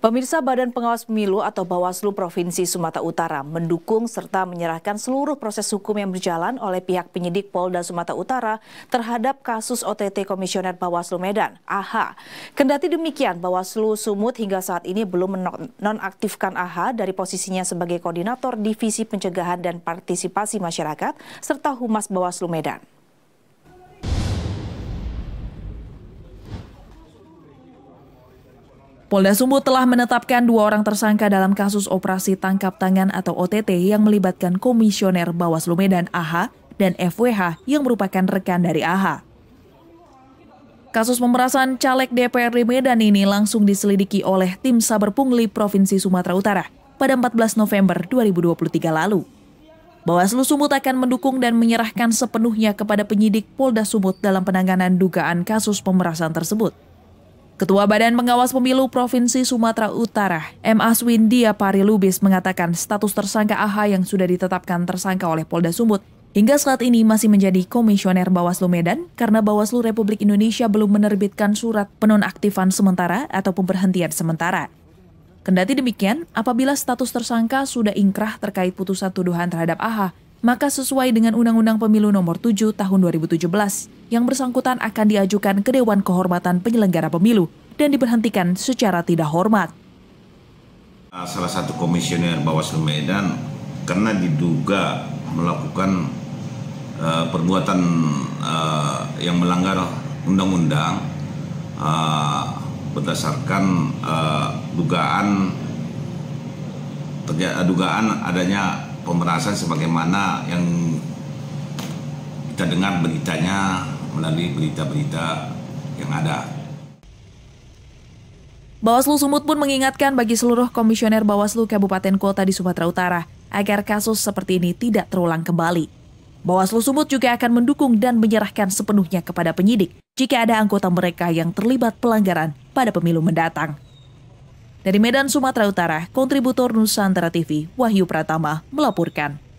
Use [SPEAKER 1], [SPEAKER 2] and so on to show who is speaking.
[SPEAKER 1] Pemirsa Badan Pengawas Pemilu atau Bawaslu Provinsi Sumatera Utara mendukung serta menyerahkan seluruh proses hukum yang berjalan oleh pihak penyidik Polda Sumatera Utara terhadap kasus OTT Komisioner Bawaslu Medan, Aha. Kendati demikian, Bawaslu Sumut hingga saat ini belum menonaktifkan Aha dari posisinya sebagai koordinator Divisi Pencegahan dan Partisipasi Masyarakat serta Humas Bawaslu Medan.
[SPEAKER 2] Polda Sumbu telah menetapkan dua orang tersangka dalam kasus operasi tangkap tangan atau OTT yang melibatkan komisioner Bawaslu Medan Aha dan FWH yang merupakan rekan dari Aha. Kasus pemerasan caleg DPRD Medan ini langsung diselidiki oleh tim Saber Pungli Provinsi Sumatera Utara pada 14 November 2023 lalu. Bawaslu Sumut akan mendukung dan menyerahkan sepenuhnya kepada penyidik Polda Sumut dalam penanganan dugaan kasus pemerasan tersebut. Ketua Badan Pengawas Pemilu Provinsi Sumatera Utara, M. Aswindia Parilubis mengatakan status tersangka AH yang sudah ditetapkan tersangka oleh Polda Sumut hingga saat ini masih menjadi komisioner Bawaslu Medan karena Bawaslu Republik Indonesia belum menerbitkan surat penonaktifan sementara atau pemberhentian sementara. Kendati demikian, apabila status tersangka sudah ingkrah terkait putusan tuduhan terhadap Aha maka sesuai dengan Undang-Undang Pemilu Nomor 7 Tahun 2017, yang bersangkutan akan diajukan ke Dewan Kehormatan Penyelenggara Pemilu dan diberhentikan secara tidak hormat.
[SPEAKER 3] Nah, salah satu komisioner Bawaslu Medan karena diduga melakukan uh, perbuatan uh, yang melanggar undang-undang uh, berdasarkan uh, dugaan dugaan adanya pemerasan sebagaimana yang kita dengar beritanya melalui berita-berita yang ada.
[SPEAKER 2] Bawaslu Sumut pun mengingatkan bagi seluruh komisioner Bawaslu Kabupaten Kota di Sumatera Utara agar kasus seperti ini tidak terulang kembali. Bawaslu Sumut juga akan mendukung dan menyerahkan sepenuhnya kepada penyidik jika ada anggota mereka yang terlibat pelanggaran pada pemilu mendatang.
[SPEAKER 1] Dari Medan, Sumatera Utara, kontributor Nusantara TV, Wahyu Pratama, melaporkan.